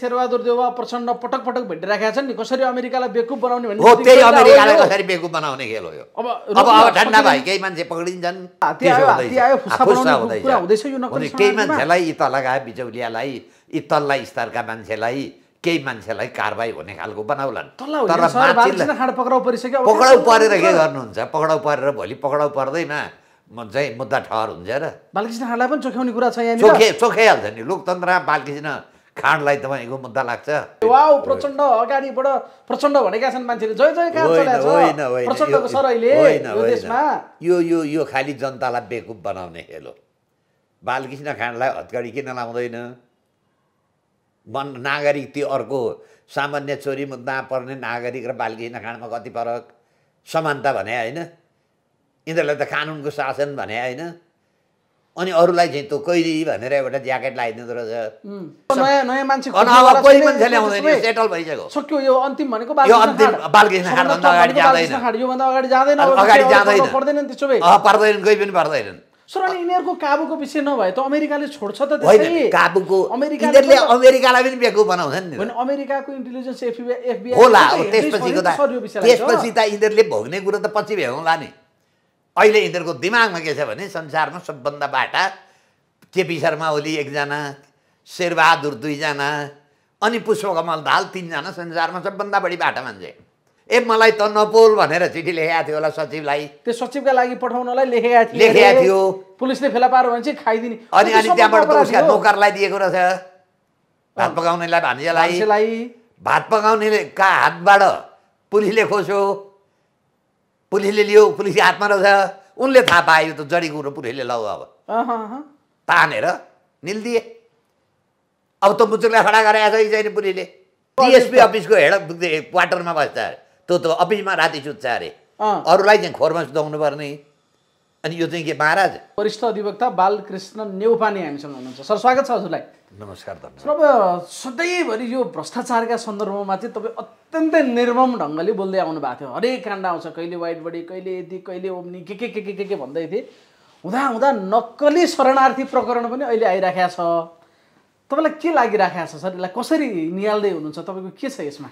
शेरबहादुर देव प्रचण्ड पटक पटक भेटिरहेका छन् नि कसरी अमेरिकालाई बेकुप बनाउने भन्ने हो त्यही अमेरिकालाई कसरी बेकुप बनाउने खेल हो यो अब अब ठन्डा भाइ केही मान्छे पक्रिन्छन् आयो हुँदैछ यो केही मान्छेलाई इत्त लगाए बिचौलियालाई इत्तललाई स्तरका मान्छेलाई केही मान्छेलाई कारवाही हुने खालको बनाउलान् तर पक्राउ परिसक्यो पक्राउ परेर के गर्नुहुन्छ पक्राउ परेर भोलि पक्राउ पर्दैमा चाहिँ मुद्दा ठहर हुन्छ र बालकृष्ण खाँडलाई पनि चोख्याउने कुरा छ यहाँ चोखे चोखाइहाल्छ नि लोकतन्त्र बालकृष्ण खाँडलाई तपाईँको मुद्दा लाग्छ प्रचण्ड अगाडिबाट प्रचण्ड भनेका छन् मान्छेले जय जय यो यो यो खालि जनतालाई बेकुप बनाउने हो बालकृष्ण खाँडलाई हतगाडी किन लाउँदैन मन नागरिक त्यो अर्को सामान्य चोरी मुद्दा पर्ने नागरिक र बालकृष्ण खाँडमा कति फरक समानता भने होइन यिनीहरूलाई त कानुनको शासन भने होइन अनि अरूलाई चाहिँ त्यो कैदी भनेर एउटा ज्याकेट लगाइदिँदो रहेछ नयाँ नयाँ मान्छे कोही मान्छे ल्याउँदैन सेटल भइसक्यो सक्यो यो अन्तिम भनेको यो अन्तिम बालकृष्ण खाँडभन्दा अगाडि जाँदैन योभन्दा अगाडि जाँदैन अगाडि जाँदैन पर्दैन पर्दैनन् त्यसो भए पर्दैन कोही पनि पर्दैन सर अनि यिनीहरूको काबुको विषय नभए त अमेरिकाले छोड्छ त त्यसै काबुको अमेरिकाले अमेरिकालाई पनि बेकु बनाउँछन् नि भने अमेरिकाको इन्टेलिजेन्स एफबीआई होला त्यसपछिको त त्यसपछि त यिनीहरूले भोग्ने कुरो त पछि भ्याउँला नि अहिले यिनीहरूको दिमागमा के छ भने संसारमा सबभन्दा बाटा केपी शर्मा ओली एकजना शेरबहादुर दुईजना अनि पुष्पकमल दाल तिनजना संसारमा सबभन्दा बढी बाटा मान्छे ए मलाई त नपोल भनेर चिठी लेखेका थियो होला सचिवलाई त्यो सचिवका लागि पठाउनलाई लेखेका थियो लेखेको थियो पुलिसले फेला पारो भने चाहिँ खाइदिने अनि अनि त्यहाँबाट त उसका नोकरलाई दिएको रहेछ भात पकाउनेलाई भान्जेलाई भात पकाउनेका हातबाट पुलिसले खोज्यो पुलिसले लियो पुलिसले हातमा रहेछ उनले थाहा पायो त कुरो पुलिसले लौ अब तानेर निलिदिए अब त मुचुकलाई खडा गराएको छ कि छैन पुलिसले डिएसपी अफिसको हेड क्वार्टरमा बस्छ अरे त्यो त अफिसमा राति सुत्छ अरे अरूलाई चाहिँ खोरमा सुताउनु पर्ने अनि यो चाहिँ के महाराज वरिष्ठ अधिवक्ता बालकृष्ण नेउपानी हामीसँग हुनुहुन्छ सर स्वागत छ हजुरलाई नमस्कार धन्यवाद सधैँभरि यो भ्रष्टाचारका सन्दर्भमा चाहिँ तपाईँ अत्यन्तै निर्मम ढङ्गले बोल्दै आउनु भएको थियो हरेक काण्ड आउँछ कहिले वाइट बडी कहिले यति कहिले ओम्नी के के के के के के भन्दै थिए हुँदा हुँदा नक्कली शरणार्थी प्रकरण पनि अहिले आइराखेको छ तपाईँलाई के लागिराखेको छ सर यसलाई कसरी निहाल्दै हुनुहुन्छ तपाईँको के छ यसमा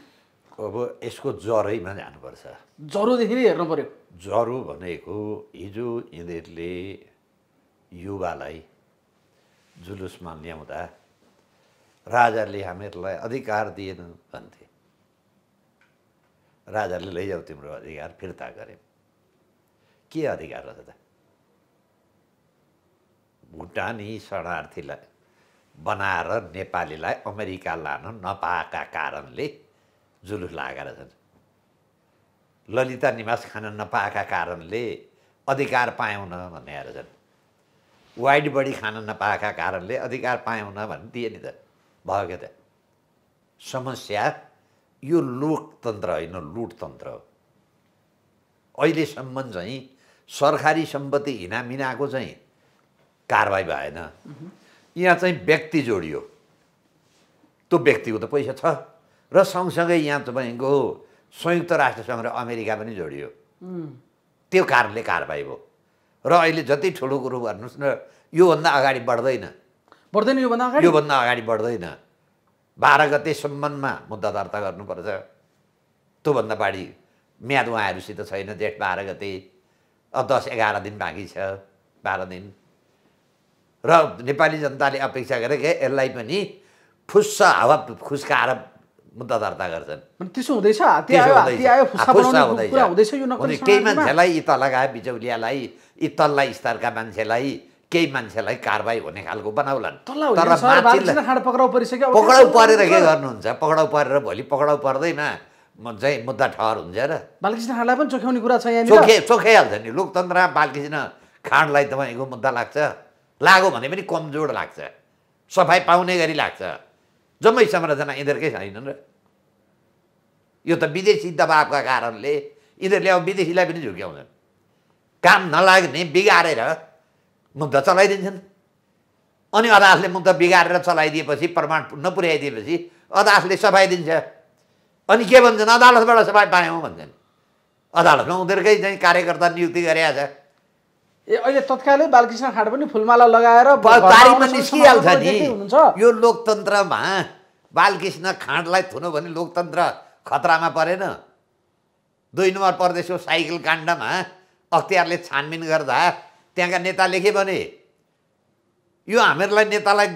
अब यसको जरैमा जानुपर्छ जरोदेखि नै हेर्नु पऱ्यो जरो भनेको हिजो यिनीहरूले युवालाई जुलुसमा ल्याउँदा राजाले हामीहरूलाई अधिकार दिएन भन्थे राजाले लैजाऊ तिम्रो अधिकार फिर्ता गरे के अधिकार रहेछ त भुटानी शरणार्थीलाई बनाएर नेपालीलाई अमेरिका लान नपाएका कारणले जुलुस लागेर छन् ललिता निवास खान नपाएका कारणले अधिकार पायौँ न भन्ने रहेछन् वाइड बडी खान नपाएका कारणले अधिकार पायौँ न भन्ने दिए नि त ಭಾಗದ समस्या यो लोकतन्त्र होइन लुटतन्त्र हो अहिलेसम्म चाहिँ सरकारी सम्पत्ति हिनामिनाको चाहिँ कारवाही भएन यहाँ चाहिँ व्यक्ति जोडियो त्यो व्यक्तिको त पैसा छ र सँगसँगै यहाँ तपाईँको संयुक्त राष्ट्रसँग र अमेरिका पनि जोडियो त्यो कारणले कारवाही भयो र अहिले जति ठुलो कुरो भन्नुहोस् न योभन्दा अगाडि बढ्दैन बढ्दैन योभन्दा अगाडि योभन्दा अगाडि बढ्दैन बाह्र सम्ममा मुद्दा दर्ता गर्नुपर्छ त्योभन्दा बढी म्याद उहाँहरूसित छैन जेठ बाह्र गते दस एघार दिन बाँकी छ बाह्र दिन र नेपाली जनताले अपेक्षा गरे कि यसलाई पनि फुस्स हावा खुस्काएर मुद्दा दर्ता गर्छन् त्यसो हुँदैछ हुँदैछ केही मान्छेलाई इत्त लगायो बिचौलियालाई तल्ला स्तरका मान्छेलाई केही मान्छेलाई कारवाही हुने खालको बनाउलान् तर पक्राउ परेर के गर्नुहुन्छ पक्राउ परेर भोलि पक्राउ पर्दैमा चाहिँ मुद्दा ठहर हुन्छ र बालकृष्ण खाँडलाई पनि चोख्याउने कुरा छ यहाँ चोखे चोखाइहाल्छ नि लोकतन्त्र बालकृष्ण खाँडलाई तपाईँको मुद्दा लाग्छ लाग्यो भने पनि कमजोर लाग्छ सफाइ पाउने गरी लाग्छ जम्मै संरचना यिनीहरूकै छैनन् र यो त विदेशी दबावका कारणले यिनीहरूले अब विदेशीलाई पनि झुक्याउँछन् काम नलाग्ने बिगारेर मुद्दा चलाइदिन्छन् अनि अदालतले मुद्दा बिगारेर चलाइदिएपछि प्रमाण नपुर्याइदिएपछि अदालतले सफाइदिन्छ अनि के भन्छन् अदालतबाट सफाइ पायौँ भन्छन् अदालतमा उनीहरूकै चाहिँ कार्यकर्ता नियुक्ति गरिरहेको छ ए अहिले तत्कालै बालकृष्ण खाँड पनि फुलमाला लगाएर निस्किहाल्छ नि यो लोकतन्त्रमा बालकृष्ण खाँडलाई थुनो भने लोकतन्त्र खतरामा परेन दुई नम्बर प्रदेशको साइकल काण्डमा अख्तियारले छानबिन गर्दा त्यहाँका नेता लेखे भने यो हामीहरूलाई नेतालाई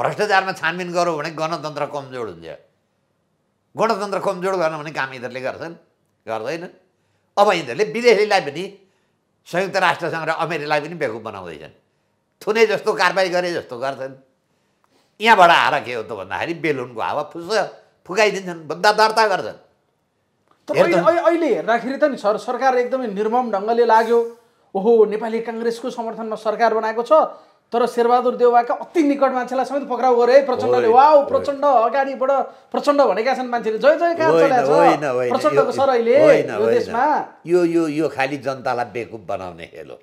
भ्रष्टाचारमा छानबिन गरौँ भने गणतन्त्र कमजोर हुन्छ गणतन्त्र कमजोर गर्न भने काम यिनीहरूले गर्छन् गर्दैन अब यिनीहरूले विदेशीलाई पनि संयुक्त राष्ट्रसँग र अमेरिकालाई पनि बेकुप बनाउँदैछन् थुने जस्तो कारबाही गरे जस्तो गर्छन् यहाँबाट आएर के हो त भन्दाखेरि बेलुनको हावा फुस फुकाइदिन्छन् भन्दा दर्ता गर्छन् अहिले हेर्दाखेरि त नि सर सरकार एकदमै निर्मम ढङ्गले लाग्यो ओहो नेपाली काङ्ग्रेसको समर्थनमा सरकार बनाएको छ तर शेरबहादुर देउवाका अति निकट मान्छेलाई समेत पक्राउ गरे प्रचण्डले वा प्रचण्ड अगाडिबाट प्रचण्ड भनेका छन् मान्छेले जय जय सर यो यो यो खालि जनतालाई बेकुप बनाउने हो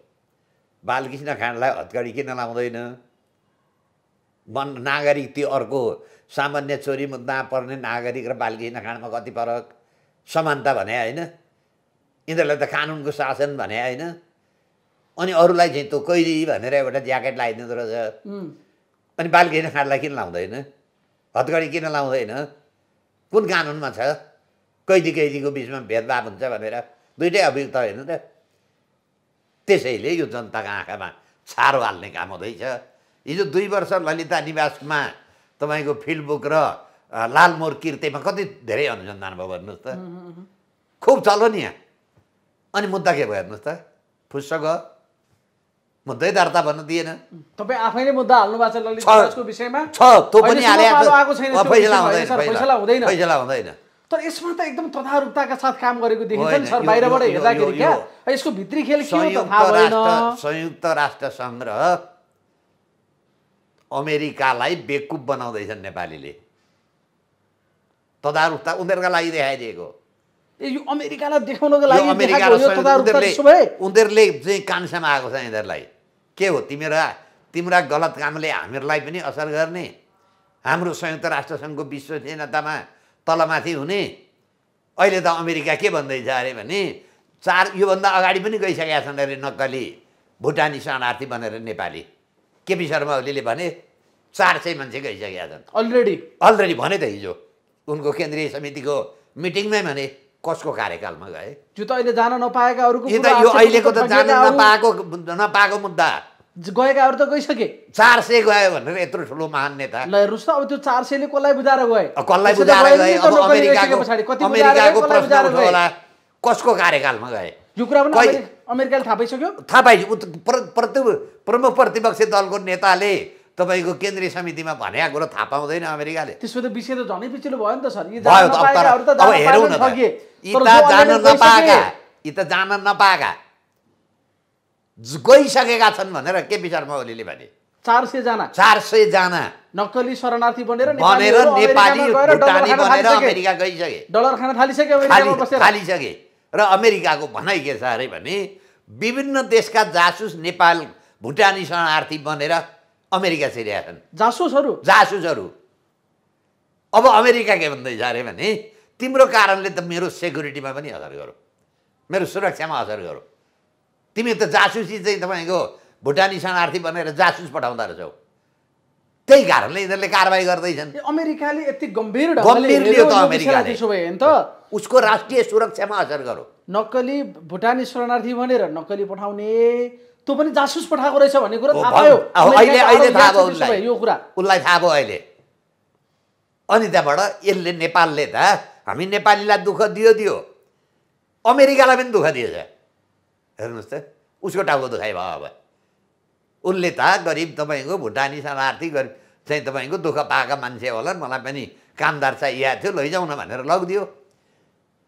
बालकृष्ण खाँडलाई हत्कडी किन लाउँदैन मन नागरिक त्यो अर्को सामान्य चोरी मुद्दा पर्ने नागरिक र बालकृष्ण खाँडमा कति फरक समानता भने होइन यिनीहरूलाई त कानुनको शासन भने होइन अनि अरूलाई चाहिँ त्यो कैदी भनेर एउटा ज्याकेट लगाइदिँदो रहेछ अनि बालकिन खाँडलाई किन लाउँदैन हतगडी किन लाउँदैन कुन कानुनमा छ कैदी कैदीको बिचमा भेदभाव हुन्छ भनेर दुइटै अभियुक्त होइन त त्यसैले यो जनताको आँखामा छारो हाल्ने काम हुँदैछ हिजो दुई वर्ष ललिता निवासमा तपाईँको फिल्ड र लालमोर किर्तेमा कति धेरै अनुसन्धान भयो भन्नुहोस् त खुब चलो नि यहाँ अनि मुद्दा के भयो हेर्नुहोस् त फुस्स गयो मुद्दै दर्ता भन्न दिएन तपाईँ आफैले मुद्दा हाल्नु भएको छ विषयमा छ त्यो पनि फैसला हुँदैन तर यसमा त एकदम तथारूपताका साथ काम गरेको देखिन्छ नि सर बाहिरबाट यसको भित्री खेल के हो थाहा भएन संयुक्त राष्ट्र सङ्ग्रह र अमेरिकालाई बेकुप बनाउँदैछन् नेपालीले तदारूपता उनीहरूका लागि देखाइदिएको यो अमेरिकालाई देखाउनको लागि उनीहरूले चाहिँ कान्छामा आएको छ यिनीहरूलाई के हो तिमीहरू तिम्रा गलत कामले हामीहरूलाई पनि असर गर्ने हाम्रो संयुक्त राष्ट्रसङ्घको विश्वसनीयतामा तलमाथि हुने अहिले त अमेरिका के भन्दैछ अरे भने चार योभन्दा अगाडि पनि गइसकेका छन् अरे नक्कली भुटानी शरणार्थी बनेर नेपाली केपी शर्मा ओलीले भने चार सय मान्छे गइसकेका छन् अलरेडी अलरेडी भने त हिजो उनको केन्द्रीय समितिको मिटिङमै भने कसको कार्यकालमा गए त्यो त अहिले जान नपाएका अरूको यो अहिलेको त जान नपाएको नपाएको मुद्दा गएकाहरू त गइसके चार सय गयो भनेर यत्रो ठुलो महान नेता ल हेर्नुहोस् त अब त्यो चार सयले कसलाई बुझाएर गए कसलाई बुझाएर गए अब अमेरिकाको अमेरिकाको होला कसको कार्यकालमा गए यो कुरा पनि अमेरिकाले थाहा पाइसक्यो थाहा पाइसक्यो प्रमुख प्रतिपक्षी दलको नेताले तपाईँको केन्द्रीय समितिमा भने कुरो थाहा पाउँदैन अमेरिकाले त्यसो त विषय त झनै पिछिलो भयो नि त सर अब हेरौँ न यी त जान नपाएका यी त जान नपाएका गइसकेका छन् भनेर के विचारमा ओलीले भने चार सयजना चार सयजना नक्कली शरणार्थी बनेर बनेर नेपाली भुटानी बनेर अमेरिका गइसके डलर खान थालिसके थालिसके र अमेरिकाको भनाइ के छ अरे भने विभिन्न देशका जासुस नेपाल भुटानी शरणार्थी बनेर अमेरिका चाहिँ छन् जासुसहरू जासुसहरू अब अमेरिका के भन्दै भन्दैछ अरे भने तिम्रो कारणले त मेरो सेक्युरिटीमा पनि असर गरौ मेरो सुरक्षामा असर गरौ तिमी त जासुसी चाहिँ तपाईँको भुटानी शरणार्थी बनेर जासुस पठाउँदो रहेछौ त्यही कारणले यिनीहरूले कारवाही गर्दैछन् अमेरिकाले यति गम्भीर त उसको राष्ट्रिय सुरक्षामा असर गरौ नक्कली भुटानी शरणार्थी भनेर नक्कली पठाउने त्यो पनि जासुस पठाएको रहेछ भन्ने कुरा थाहा भयो अहिले अहिले थाहा भयो उसलाई यो कुरा उसलाई थाहा भयो अहिले अनि त्यहाँबाट यसले नेपालले त हामी नेपालीलाई दुःख दियो दियो अमेरिकालाई पनि दुःख दिएछ हेर्नुहोस् त उसको टाउको दुखाइ भयो अब उसले त गरिब तपाईँको भुटानी शरणार्थी गरिब चाहिँ तपाईँको दुःख पाएका मान्छे होला मलाई पनि कामदार चाहिँ चाहिएको थियो लैजाउन न भनेर लगिदियो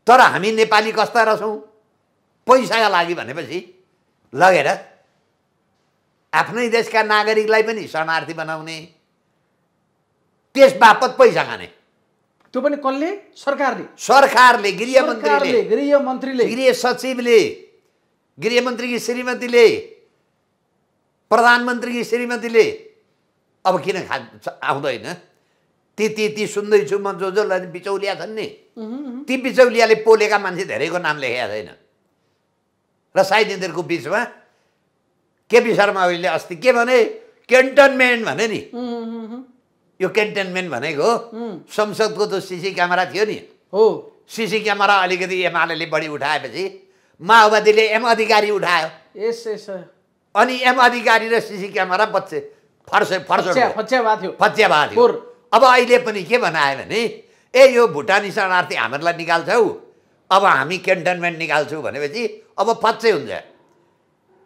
तर हामी नेपाली कस्ता रहेछौँ पैसाका लागि भनेपछि लगेर आफ्नै देशका नागरिकलाई पनि शरणार्थी बनाउने त्यस बापत पैसा खाने त्यो पनि कसले सरकारले सरकारले गृहमन्त्रीले गृहमन्त्रीले गृह सचिवले गृहमन्त्रीकी श्रीमतीले प्रधानमन्त्रीकी श्रीमतीले अब किन खा आउँदैन ती ती ती सुन्दैछु म जो जसलाई बिचौलिया छन् नि ती बिचौलियाले पोलेका मान्छे धेरैको नाम लेखेका छैन र सायद यिनीहरूको बिचमा केपी शर्मा ओलीले अस्ति के भने क्यान्टनमेन्ट भने नि यो क्यान्टनमेन्ट भनेको संसदको त सिसी क्यामेरा थियो नि हो सिसी क्यामेरा अलिकति एमाले बढी उठाएपछि माओवादीले एम अधिकारी उठायो अनि एम अधिकारी र सिसी क्यामेरा बच्चे फर्से फर्से भएको अब अहिले पनि के बनायो भने ए यो भुटानी शरणार्थी हामीहरूलाई निकाल्छौ अब हामी क्यान्टनमेन्ट निकाल्छौँ भनेपछि अब फच्चै हुन्छ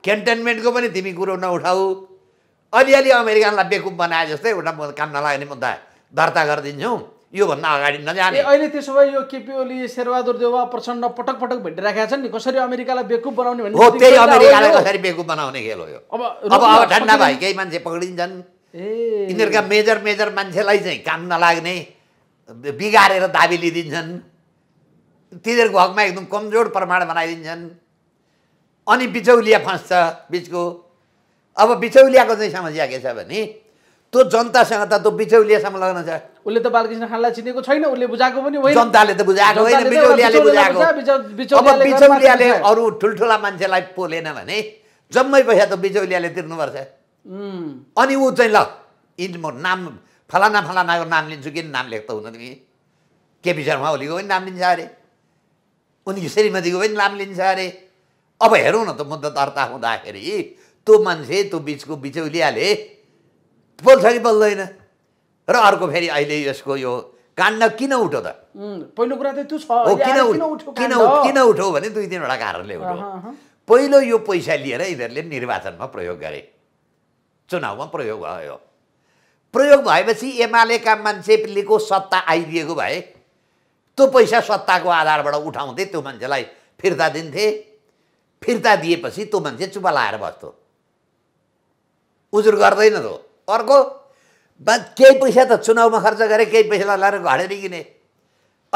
क्यान्टेन्मेन्टको पनि तिमी कुरो नउठाऊ अलिअलि अमेरिकनलाई बेकुप बनाए जस्तै एउटा काम नलाग्यो भने म त दर्ता गरिदिन्छौँ योभन्दा अगाडि नजाने अहिले त्यसो भए यो केपी ओली शेरबहादुर देवा प्रचण्ड पटक पटक भेटिराखेका छन् नि कसरी अमेरिकालाई बेकुप बनाउने भने हो त्यही अमेरिकालाई कसरी बेकुप बनाउने खेल हो यो अब अब अब ठन्डा भाइ केही मान्छे पक्रिन्छन् ए यिनीहरूका मेजर मेजर मान्छेलाई चाहिँ काम नलाग्ने बिगारेर दाबी लिइदिन्छन् तिनीहरूको हकमा एकदम कमजोर प्रमाण बनाइदिन्छन् अनि बिचौलिया फस्छ बिचको अब बिचौलियाको चाहिँ समस्या के छ भने त्यो जनतासँग त त्यो बिचौलिया संलग्न छ उसले त बालकृष्ण खानलाई चिनेको छैन उसले बुझाएको पनि होइन जनताले त बुझाएको होइन बिचौलियाले बुझाएको अब बिचौलियाले अरू ठुल्ठुला मान्छेलाई पोलेन भने जम्मै पैसा त बिचौलियाले तिर्नुपर्छ अनि ऊ चाहिँ ल म नाम फलाना फलानाको नाम लिन्छु किन नाम लेख्दा हुन तिमी केपी शर्मा ओलीको पनि नाम लिन्छ अरे उनी श्रीमतीको पनि नाम लिन्छ अरे अब हेरौँ न त मुद्दा दर्ता हुँदाखेरि त्यो मान्छे त्यो बिचको बिचौलियाले बोल्छ कि बोल्दैन र अर्को फेरि अहिले यसको यो काण्ड किन उठो त पहिलो कुरा त त्यो छ किन किन उठो भने दुई तिनवटा कारणले उठो पहिलो यो पैसा लिएर यिनीहरूले निर्वाचनमा प्रयोग गरे चुनावमा प्रयोग भयो प्रयोग भएपछि एमालेका मान्छेलेको सत्ता आइदिएको भए त्यो पैसा सत्ताको आधारबाट उठाउँथे त्यो मान्छेलाई फिर्ता दिन्थे फिर्ता दिएपछि त्यो मान्छे चुप लाएर बस्थ्यो उजुर गर्दैन त अर्को केही पैसा त चुनावमा खर्च गरे केही पैसा लगाएर घडेरी किने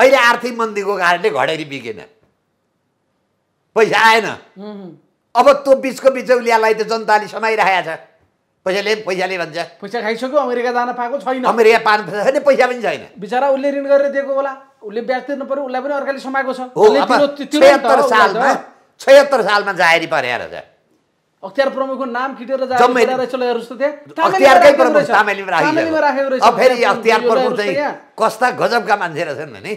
अहिले आर्थिक मन्दीको कारणले घडेरी बिकेन पैसा आएन अब त्यो बिचको बिचौलियालाई त जनताले समाइरहेको छ पैसाले पैसाले भन्छ पैसा खाइसक्यो अमेरिका जान पाएको छैन अमेरिका पान छैन पैसा पनि छैन बिचरा उसले ऋण गरेर दिएको होला उसले ब्याज तिर्नु पऱ्यो उसलाई पनि अर्काले समाएको छ छयत्तर सालमा जाहेरी परेर रहेछ अख्तियार प्रमुखको नाम किटेर अब फेरि अख्तियार प्रमुख चाहिँ कस्ता गजबका मान्छे रहेछन् भने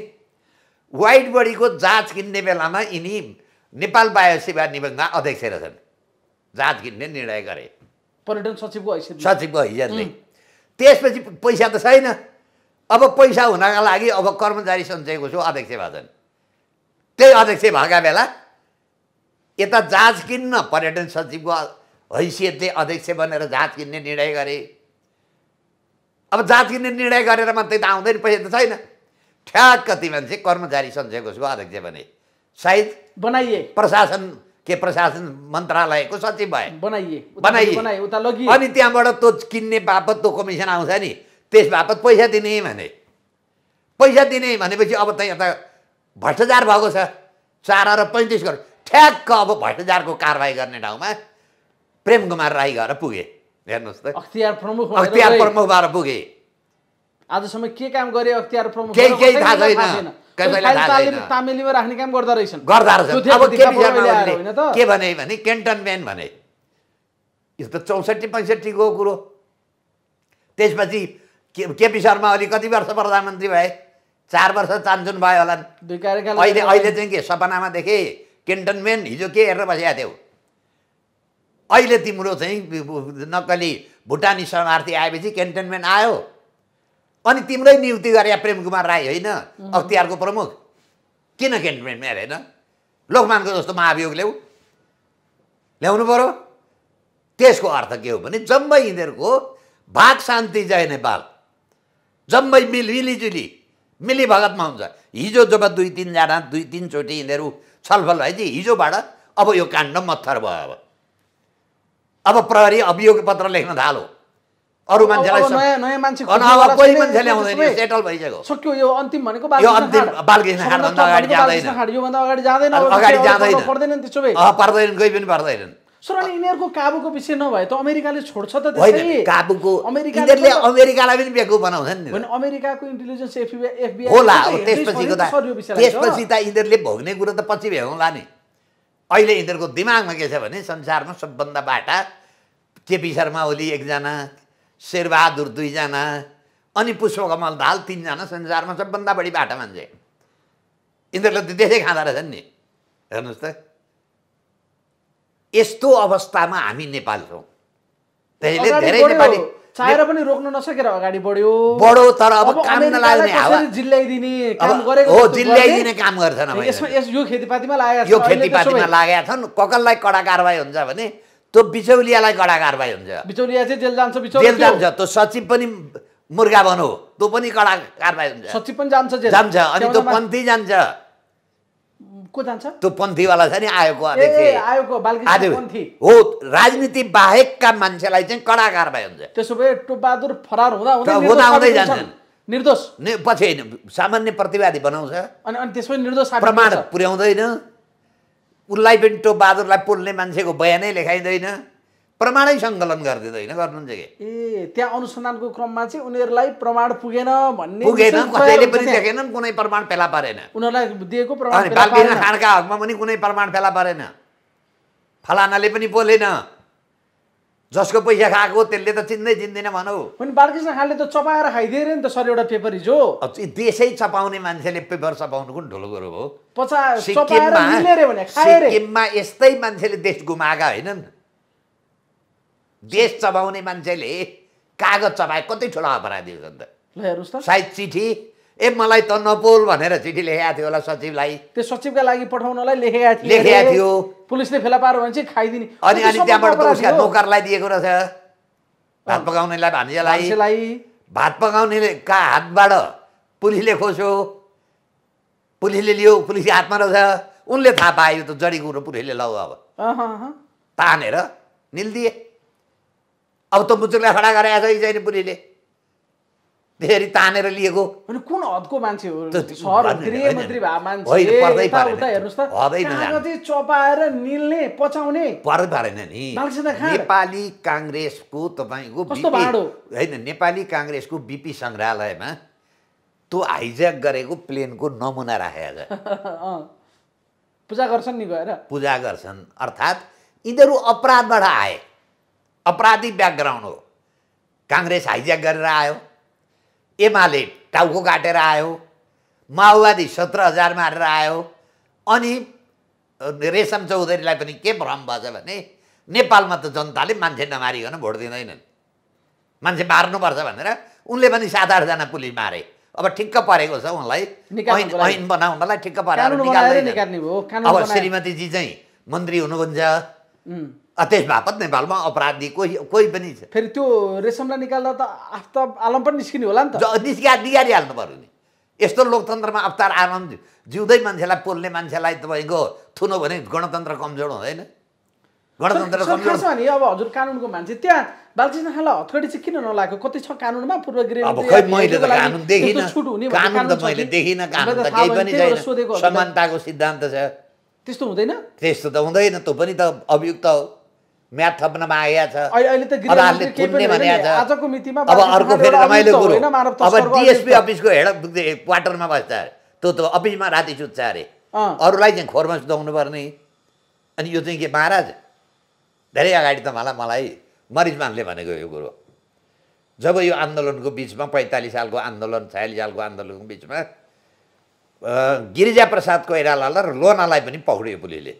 वाइट बडीको जाँच किन्ने बेलामा यिनी नेपाल सेवा निबन्धमा अध्यक्ष रहेछन् जाँच किन्ने निर्णय गरे पर्यटन सचिवको हैसियत सचिवको हैसियतले त्यसपछि पैसा त छैन अब पैसा हुनका लागि अब कर्मचारी सञ्चयको छु अध्यक्ष भएछन् त्यही अध्यक्ष भएका बेला यता जहाज किन्न पर्यटन सचिवको हैसियतले अध्यक्ष बनेर जहाज किन्ने निर्णय गरे अब जहाज किन्ने निर्णय गरेर मात्रै त आउँदैन पैसा त छैन ठ्याक्क कति मान्छे कर्मचारी सञ्चय कोषको अध्यक्ष बने सायद बनाइए प्रशासन के प्रशासन मन्त्रालयको सचिव भए बनाइए बनाइए अनि त्यहाँबाट तँ किन्ने बापत तँ कमिसन आउँछ नि त्यस बापत पैसा दिने भने पैसा दिने भनेपछि अब त यता भ्रष्टाचार भएको छ चार र पैँतिस करोड ठ्याक्क अब भट्टजारको कारवाही गर्ने ठाउँमा प्रेम कुमार राई गएर पुगे हेर्नुहोस् त अख्तियार प्रमुख अख्तियार प्रमुख भएर पुगे आजसम्म के काम गरे अख्तियार प्रमुख केही केही थाहा छैन तामेलीमा राख्ने काम अब के के भने भने क्यान्टनमेन्ट भने यो त चौसठी पैँसठीको कुरो त्यसपछि के केपी शर्मा अलि कति वर्ष प्रधानमन्त्री भए चार वर्ष चान्चुन भयो होला अहिले अहिले चाहिँ के सपनामा देखेँ क्यान्टनमेन्ट हिजो के हेरेर बसेका थियो अहिले तिम्रो चाहिँ नक्कली भुटानी शरणार्थी आएपछि क्यान्टनमेन्ट आयो अनि तिम्रै नियुक्ति गरे प्रेम कुमार राई होइन अख्तियारको प्रमुख किन क्यान्टनमेन्टमा होइन लोकमानको जस्तो महाभियोग ल्याऊ ल्याउनु पऱ्यो त्यसको अर्थ के हो भने जम्मै यिनीहरूको भाग शान्ति जय नेपाल जम्मै मिल मिलिजुली मिलिभगतमा हुन्छ हिजो जब दुई तिनजना दुई तिनचोटि यिनीहरू छलफल भएपछि हिजोबाट अब यो काण्ड मत्थर भयो अब अब प्रहरी अभियोग पत्र लेख्न थालो अरू मान्छेलाई नयाँ नयाँ मान्छे अब कोही मान्छेले आउँदैन सेटल भइसक्यो सक्यो यो अन्तिम भनेको यो अन्तिम बालकृष्ण खाँडभन्दा अगाडि जाँदैन योभन्दा अगाडि जाँदैन अगाडि जाँदैन पर्दैन त्यसो भए पर्दैनन् कोही पनि पर्दैनन् सर अनि यिनीहरूको काबुको विषय नभए त अमेरिकाले छोड्छ त काबुको अमेरिकाले अमेरिकालाई पनि बेकु बनाउँछ नि अमेरिकाको इन्टेलिजेन्स एफबी त्यसपछि त यिनीहरूले भोग्ने कुरो त पछि भ्याउँला नि अहिले यिनीहरूको दिमागमा के छ भने संसारमा सबभन्दा बाटा केपी शर्मा ओली एकजना शेरबहादुर दुईजना अनि पुष्पकमल दाल तिनजना संसारमा सबभन्दा बढी बाटा मान्छे यिनीहरूले त देशै खाँदो रहेछन् नि हेर्नुहोस् त यस्तो अवस्थामा हामी नेपाल छौँ त्यसैले धेरै नेपाली चाहेर पनि रोक्न नसकेर अगाडि बढ्यो बढो तर अब काम नलाग्ने हावा काम गरेको हो जिल्ल्याइदिने काम गर्छन् यो खेतीपातीमा लागेको यो खेतीपातीमा लागेका छन् ककललाई कडा कारवाही हुन्छ भने त्यो बिचौलियालाई कडा कारवाही हुन्छ बिचौलिया चाहिँ जेल जान्छ जेल जान्छ त्यो सचिव पनि मुर्गा बन हो त्यो पनि कडा कारवाही हुन्छ सचिव पनि जान्छ जान्छ अनि त्यो पन्थी जान्छ को त्यो पन्थीवाला छ नि आयोगको अध्यक्ष हो राजनीति बाहेकका मान्छेलाई चाहिँ कडा कारबाही हुन्छ त्यसो भए टोपबहादुर फरार हुँदा हुँदा हुँदै जान्छन् निर्दोष पछि होइन सामान्य प्रतिवादी बनाउँछ अनि अनि त्यसपछि निर्दोष प्रमाण पुर्याउँदैन उसलाई पनि टोपबहादुरलाई पोल्ने मान्छेको बयानै लेखाइँदैन प्रमाणै सङ्कलन गरिदिँदैन गर्नु गर्नुहुन्छ कि ए त्यहाँ अनुसन्धानको क्रममा चाहिँ उनीहरूलाई प्रमाण पुगेन भन्ने पुगेन कसैले पनि देखेनन् कुनै प्रमाण फेला परेन उनीहरूलाई दिएको प्रमाण बालकृष्ण खाँडका हकमा पनि कुनै प्रमाण फेला परेन फलानाले पनि बोलेन जसको पैसा खाएको त्यसले त चिन्दै चिन्दैन भनौ बालकृष्ण खाँडले त चपाएर खाइदिएर नि त सर एउटा पेपर हिजो देशै चपाउने मान्छेले पेपर चपाउनु कुन ठुलो कुरो हो सिक्किममा यस्तै मान्छेले देश गुमाएका होइनन् देश चबाउने मान्छेले कागज चबाए कति ठुलो अपराधी नि त सायद चिठी ए मलाई त नपोल भनेर चिठी लेखेको थियो होला सचिवलाई त्यो सचिवका लागि पठाउनलाई लेखेका थियो लेखेका थियो पुलिसले फेला पारो भने चाहिँ खाइदिने अनि अनि त्यहाँबाट त उसका नोकरलाई दिएको रहेछ भात पकाउनेलाई भान्जेलाई भात का हातबाट पुलिसले खोस्यो पुलिसले लियो पुलिस हातमा रहेछ उनले थाहा पायो त जडीगुरो पुलिसले लौ अब तानेर निल्दिए अब त मुचुकलाई खडा गराएको छ छैन बुढीले फेरि तानेर लिएको कुन हदको मान्छे हो चपाएर निल्ने पचाउने पारेन नि नेपाली काङ्ग्रेसको तपाईँको होइन नेपाली काङ्ग्रेसको बिपी सङ्ग्रहालयमा त्यो हाइज्याक गरेको प्लेनको नमुना राखेको छ पूजा गर्छन् नि गएर पूजा गर्छन् अर्थात् यिनीहरू अपराधबाट आए अपराधी ब्याकग्राउन्ड हो काङ्ग्रेस हाइज्याक गरेर आयो एमाले टाउको काटेर आयो माओवादी सत्र हजार मारेर आयो अनि रेशम चौधरीलाई पनि के भ्रम भएछ भने नेपालमा त जनताले मान्छे नमारिकन भोट दिँदैनन् मान्छे मार्नुपर्छ भनेर उनले पनि सात आठजना पुलिस मारे अब ठिक्क परेको छ उनलाई ऐन बनाउनलाई ठिक्क परेर अब श्रीमतीजी चाहिँ मन्त्री हुनुहुन्छ त्यस बापत नेपालमा अपराधी कोही कोही पनि छ फेरि त्यो रेशमलाई निकाल्दा त आफ्ता आलम पनि निस्किने होला नि त निस्किया निकालिहाल्नु पऱ्यो नि यस्तो लोकतन्त्रमा अवतार आनन्द जिउँदै मान्छेलाई पोल्ने मान्छेलाई तपाईँको थुनो भने गणतन्त्र कमजोर हुँदैन गणतन्त्र कमजोर छ नि अब हजुर कानुनको मान्छे त्यहाँ बालकृष्ण खाँलाई हतकडी चाहिँ किन नलागेको कति छ कानुनमा पूर्व गृह त कानुन देखिनँ कानुन त मैले देखिनँ कानुन त केही पनि छैन समानताको सिद्धान्त छ त्यस्तो हुँदैन त्यस्तो त हुँदैन त्यो पनि त अभियुक्त हो म्याथ थप्नमा आएको छ अब अर्को फेरि रमाइलो कुरो अब डिएसपी अफिसको हेड क्वार्टरमा बस्छ अरे त्यो त अफिसमा राति सुत्छ अरे अरूलाई चाहिँ खोरमा सुताउनु पर्ने अनि यो चाहिँ के महाराज धेरै अगाडि त मलाई मलाई मरिजमानले भनेको यो कुरो जब यो आन्दोलनको बिचमा पैँतालिस सालको आन्दोलन छयालिस सालको आन्दोलनको बिचमा गिरिजा प्रसादको कोइराला र लोनालाई पनि पक्रियो पुलिसले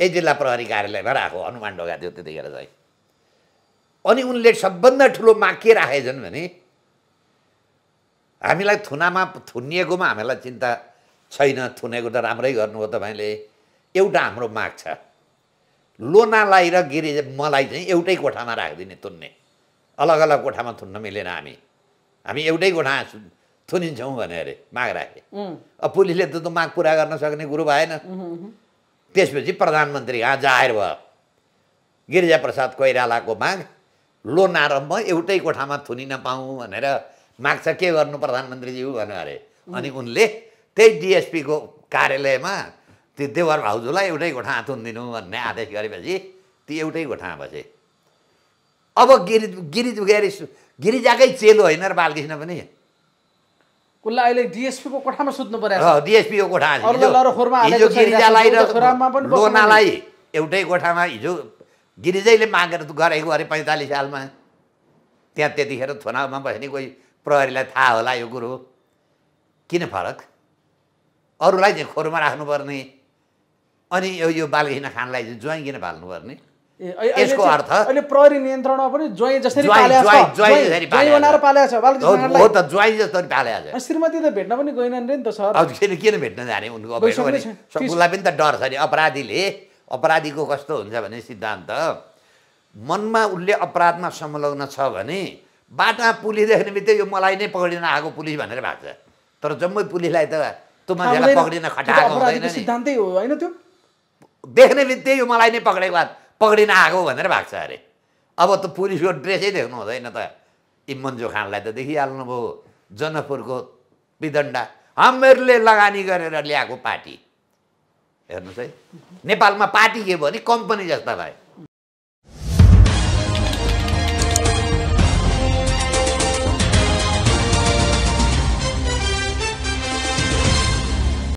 ए जिल्ला प्रहरी कार्यालयमा राखो हनुमान ढोका थियो त्यतिखेर चाहिँ अनि उनले सबभन्दा ठुलो माग के राखेछन् भने हामीलाई थुनामा थुनिएकोमा हामीलाई चिन्ता छैन थुनेको त राम्रै गर्नु हो तपाईँले एउटा हाम्रो माग छ लोनालाई र गिरी मलाई चाहिँ एउटै कोठामा राखिदिने थुन्ने अलग अलग कोठामा थुन्न मिलेन हामी हामी एउटै कोठा थुनिन्छौँ भने अरे माग राखेँ अब पुलिसले त माग पुरा गर्न सक्ने कुरो भएन त्यसपछि प्रधानमन्त्री यहाँ जाहेर भयो गिरिजाप्रसाद कोइरालाको माग लोन आरम्भ एउटै कोठामा थुनिन पाऊँ भनेर माग्छ के गर्नु प्रधानमन्त्रीज्यू भन्नु अरे अनि उनले त्यही डिएसपीको कार्यालयमा त्यो देवर भाउजूलाई एउटै कोठा थुनिदिनु भन्ने आदेश गरेपछि ती एउटै कोठामा बसे अब गिरिज गिरिज गिरिजाकै चेलो होइन र बालकृष्ण पनि अहिले डिएसपीको कोठामा सुत्नु पर्यो लोनालाई एउटै कोठामा हिजो गिरिजैले मागेर गरेको अरे पैँतालिस सालमा त्यहाँ त्यतिखेर थोनामा बस्ने कोही प्रहरीलाई थाहा होला यो कुरो किन फरक अरूलाई चाहिँ खोरमा राख्नुपर्ने अनि यो यो बालकृष्ण खानलाई चाहिँ ज्वाइँ किन फाल्नुपर्ने यसको अर्थ अहिले प्रहरी नियन्त्रणमा पनि ज्वाइँ जसरी बनाएर पालेको छ श्रीमती त भेट्न पनि गइनन् रे नि त सर किन किन भेट्न जाने उनको उसलाई पनि त डर छ नि अपराधीले अपराधीको कस्तो हुन्छ भने सिद्धान्त मनमा उसले अपराधमा संलग्न छ भने बाटामा पुलिस देख्ने बित्तिकै यो मलाई नै पक्रिन आएको पुलिस भनेर भएको छ तर जम्मै पुलिसलाई त त्यो मान्छेलाई पक्रिन खटाएको हुँदैन सिद्धान्तै हो होइन त्यो देख्ने बित्तिकै यो मलाई नै पक्रेको पक्रिन आएको भनेर भएको छ अरे अब त पुलिसको ड्रेसै देख्नु हुँदैन त इमन्जो खानलाई त देखिहाल्नुभयो जनकपुरको पिदण्डा हामीहरूले लगानी गरेर ल्याएको पार्टी हेर्नुहोस् है नेपालमा पार्टी के भने कम्पनी जस्ता भए